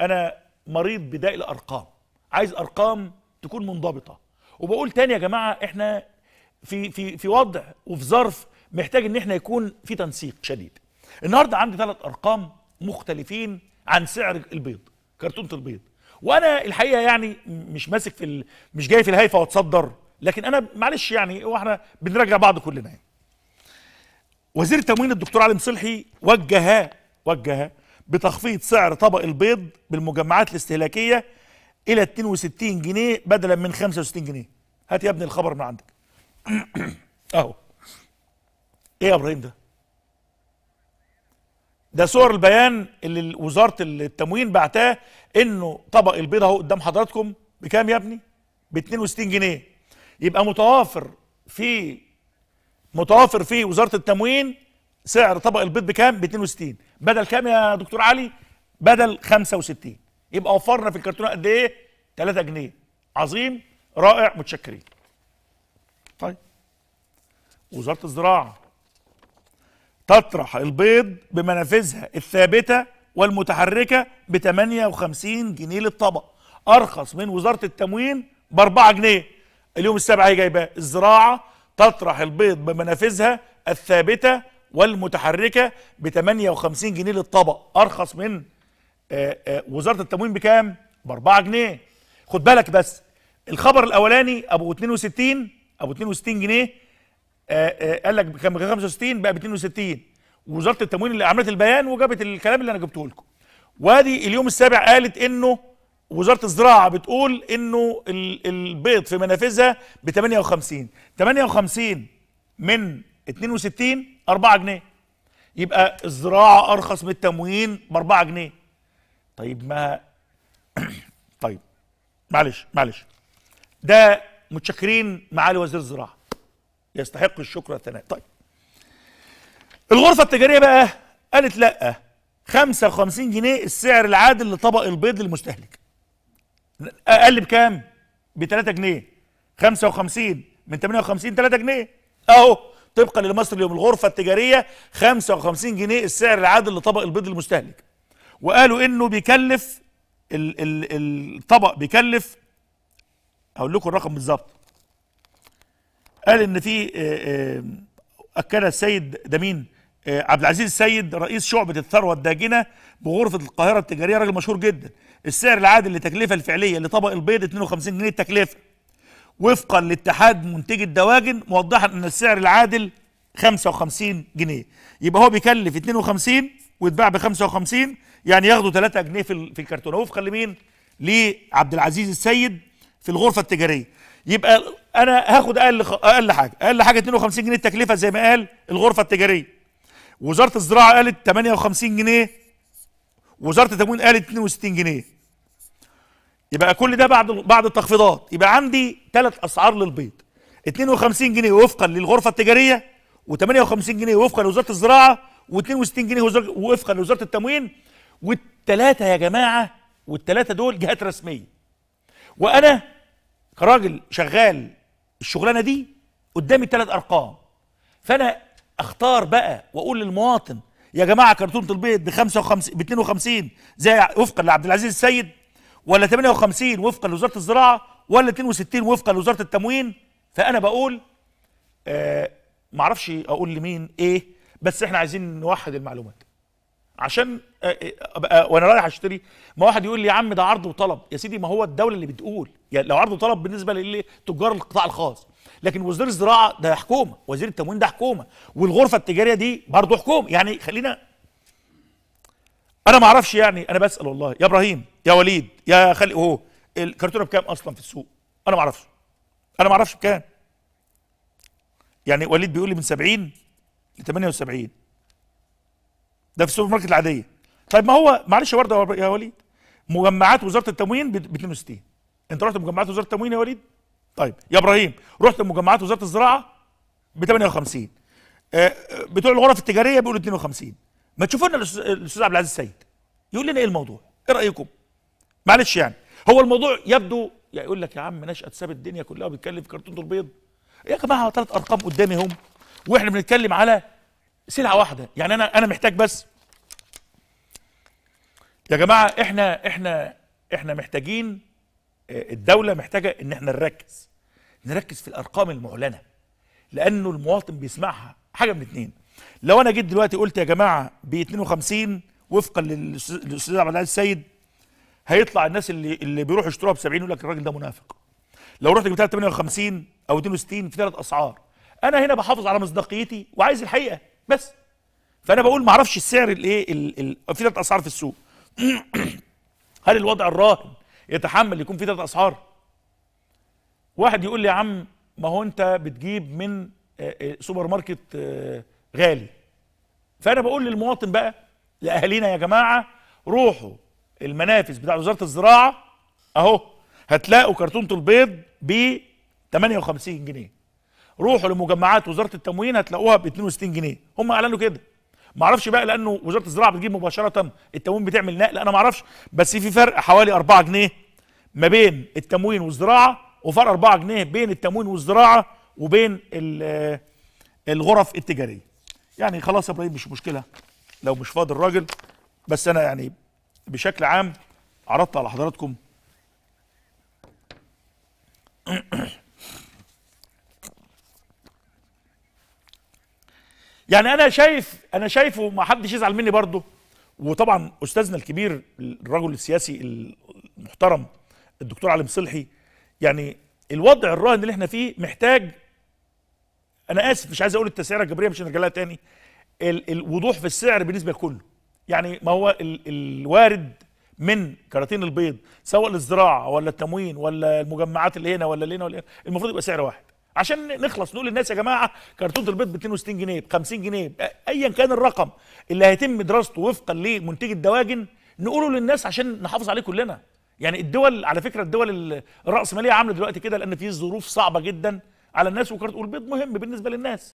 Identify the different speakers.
Speaker 1: انا مريض بداء الارقام عايز ارقام تكون منضبطه وبقول تاني يا جماعه احنا في في في وضع وفي ظرف محتاج ان احنا يكون في تنسيق شديد النهارده عندي ثلاث ارقام مختلفين عن سعر البيض كرتونه البيض وانا الحقيقه يعني مش ماسك في ال... مش جاي في الهيفا واتصدر لكن انا معلش يعني واحنا بنراجع بعض كلنا يعني وزير التموين الدكتور علي مصلحي وجه وجه بتخفيض سعر طبق البيض بالمجمعات الاستهلاكيه الى 62 جنيه بدلا من 65 جنيه هات يا ابني الخبر من عندك اهو ايه يا ابراهيم ده ده صور البيان اللي وزاره التموين بعتاه انه طبق البيض اهو قدام حضراتكم بكام يا ابني ب 62 جنيه يبقى متوافر في متوافر في وزاره التموين سعر طبق البيض بكام ب 62 بدل كام يا دكتور علي بدل 65 يبقى وفرنا في الكرتونه قد ايه 3 جنيه عظيم رائع متشكرين طيب وزاره الزراعه تطرح البيض بمنافذها الثابته والمتحركه ب 58 جنيه للطبق ارخص من وزاره التموين ب 4 جنيه اليوم السابع هي جايباه الزراعه تطرح البيض بمنافذها الثابته والمتحركه ب 58 جنيه للطبق ارخص من آه، آه، وزاره التموين بكام؟ ب 4 جنيه خد بالك بس الخبر الاولاني ابو 62 ابو 62 جنيه آه، قال لك كان 65 بقى ب 62 وزاره التموين اللي عملت البيان وجابت الكلام اللي انا جبته لكم وادي اليوم السابع قالت انه وزاره الزراعه بتقول انه البيض في منافذها ب 58 58 من 62 4 جنيه يبقى الزراعه ارخص من التموين ب 4 جنيه طيب ما طيب معلش معلش ده متشكرين معالي وزير الزراعه يستحق الشكر والثناء طيب الغرفه التجاريه بقى قالت لا 55 جنيه السعر العادل لطبق البيض للمستهلك اقل بكام ب 3 جنيه 55 من 58 3 جنيه اهو طبقا لمصر اليوم الغرفه التجاريه 55 جنيه السعر العادل لطبق البيض المستهلك وقالوا انه بيكلف ال ال الطبق بيكلف هقول لكم الرقم بالظبط قال ان في اكد السيد ده مين عبد العزيز السيد رئيس شعبة الثروة الداجنة بغرفة القاهرة التجارية راجل مشهور جدا السعر العادل للتكلفة الفعلية لطبق البيض 52 جنيه التكلفة وفقا لاتحاد منتجي الدواجن موضحا ان السعر العادل 55 جنيه يبقى هو بيكلف 52 ويتباع ب 55 يعني ياخدوا 3 جنيه في الكرتونه وفقا لمين؟ لعبد العزيز السيد في الغرفه التجاريه يبقى انا هاخد اقل اقل حاجه اقل حاجه 52 جنيه التكلفه زي ما قال الغرفه التجاريه وزاره الزراعه قالت 58 جنيه وزاره التموين قالت 62 جنيه يبقى كل ده بعد بعد التخفيضات يبقى عندي ثلاث اسعار للبيض 52 جنيه وفقا للغرفه التجاريه و58 جنيه وفقا لوزاره الزراعه و62 جنيه وفقا لوزاره التموين والثلاثه يا جماعه والثلاثه دول جهات رسميه وانا كراجل شغال الشغلانه دي قدامي ثلاث ارقام فانا اختار بقى واقول للمواطن يا جماعه كرتونه البيض ب 55 ب 52 زي وفقا لعبد العزيز السيد ولا 58 وفقا لوزاره الزراعه ولا 62 وفقا لوزاره التموين فانا بقول آه اعرفش اقول لمين ايه بس احنا عايزين نوحد المعلومات عشان آه، آه، ابقى وانا رايح اشتري ما واحد يقول لي يا عم ده عرض وطلب يا سيدي ما هو الدوله اللي بتقول يعني لو عرض وطلب بالنسبه لتجار القطاع الخاص لكن وزير الزراعه ده حكومه وزير التموين ده حكومه والغرفه التجاريه دي برضه حكومه يعني خلينا انا ما اعرفش يعني انا بسال والله يا ابراهيم يا وليد يا خالد اهو الكرتونه بكام اصلا في السوق انا ما اعرفش انا ما اعرفش بكام يعني وليد بيقول لي من 70 ل 78 ده في السوبر ماركت العاديه طيب ما هو معلش ورده يا وليد مجمعات وزاره التموين ب 62 انت رحت مجمعات وزاره التموين يا وليد طيب يا ابراهيم رحت مجمعات وزاره الزراعه ب 58 آه، آه، بتوع الغرف التجاريه بيقولوا 52 ما تشوفوا لنا الاستاذ عبد العزيز السيد يقول لنا ايه الموضوع ايه رايكم معلش يعني هو الموضوع يبدو يعني يقول لك يا عم نشأة ساب الدنيا كلها وبيتكلم في كرتون بيض يا جماعه ثلاث ارقام قدامي هم واحنا بنتكلم على سلعه واحده يعني انا انا محتاج بس يا جماعه احنا احنا احنا محتاجين آه، الدوله محتاجه ان احنا نركز نركز في الارقام المعلنه لانه المواطن بيسمعها حاجه من اتنين لو انا جيت دلوقتي قلت يا جماعه ب 52 وفقا للاستاذ عبد العزيز السيد هيطلع الناس اللي اللي بيروحوا يشتروها ب 70 يقول لك الراجل ده منافق لو رحت جبتها ب 58 او 62 في ثلاث اسعار انا هنا بحافظ على مصداقيتي وعايز الحقيقه بس فانا بقول ما اعرفش السعر الايه في ثلاث اسعار في السوق هل الوضع الراهن يتحمل يكون في ثلاث اسعار واحد يقول لي يا عم ما هو انت بتجيب من آه، آه، سوبر ماركت آه، غالي فانا بقول للمواطن بقى لاهالينا يا جماعه روحوا المنافس بتاع وزاره الزراعه اهو هتلاقوا كرتونه البيض ب 58 جنيه روحوا لمجمعات وزاره التموين هتلاقوها ب 62 جنيه هم اعلنوا كده ما اعرفش بقى لانه وزاره الزراعه بتجيب مباشره التموين بتعمل نقل انا ما اعرفش بس في فرق حوالي 4 جنيه ما بين التموين والزراعه وفرق 4 جنيه بين التموين والزراعه وبين الغرف التجاريه يعني خلاص يا ابراهيم مش مشكله لو مش فاضي الراجل بس انا يعني بشكل عام عرضت على حضراتكم يعني انا شايف انا شايفه ما حدش يزعل مني برضه وطبعا استاذنا الكبير الرجل السياسي المحترم الدكتور علي مصلحي يعني الوضع الراهن اللي احنا فيه محتاج انا اسف مش عايز اقول التسعيره الجبريه مش هنرجع لها تاني ال الوضوح في السعر بالنسبه لكله يعني ما هو ال الوارد من كراتين البيض سواء الزراعه ولا التموين ولا المجمعات اللي هنا ولا اللي هنا ولا هنا المفروض يبقى سعر واحد عشان نخلص نقول للناس يا جماعه كرتونه البيض ب 62 جنيه ب 50 جنيه ايا كان الرقم اللي هيتم دراسته وفقا لمنتج الدواجن نقوله للناس عشان نحافظ عليه كلنا يعني الدول على فكره الدول الراسماليه عامله دلوقتي كده لان في ظروف صعبه جدا على الناس وكانت بيض مهم بالنسبه للناس